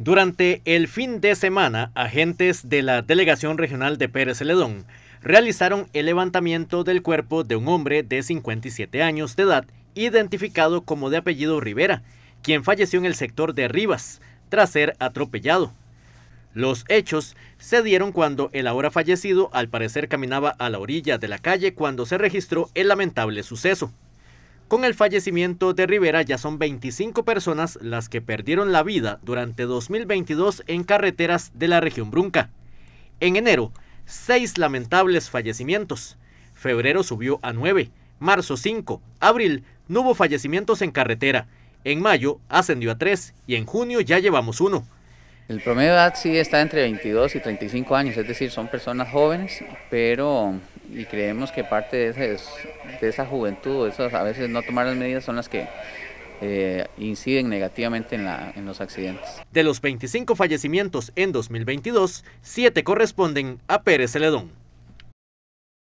Durante el fin de semana, agentes de la Delegación Regional de Pérez Celedón realizaron el levantamiento del cuerpo de un hombre de 57 años de edad, identificado como de apellido Rivera, quien falleció en el sector de Rivas tras ser atropellado. Los hechos se dieron cuando el ahora fallecido al parecer caminaba a la orilla de la calle cuando se registró el lamentable suceso. Con el fallecimiento de Rivera ya son 25 personas las que perdieron la vida durante 2022 en carreteras de la región Brunca. En enero, 6 lamentables fallecimientos. Febrero subió a 9, marzo 5, abril no hubo fallecimientos en carretera, en mayo ascendió a 3 y en junio ya llevamos uno. El promedio de edad sí está entre 22 y 35 años, es decir, son personas jóvenes, pero y creemos que parte de esa, de esa juventud, esas a veces no tomar las medidas son las que eh, inciden negativamente en, la, en los accidentes. De los 25 fallecimientos en 2022, 7 corresponden a Pérez Celedón.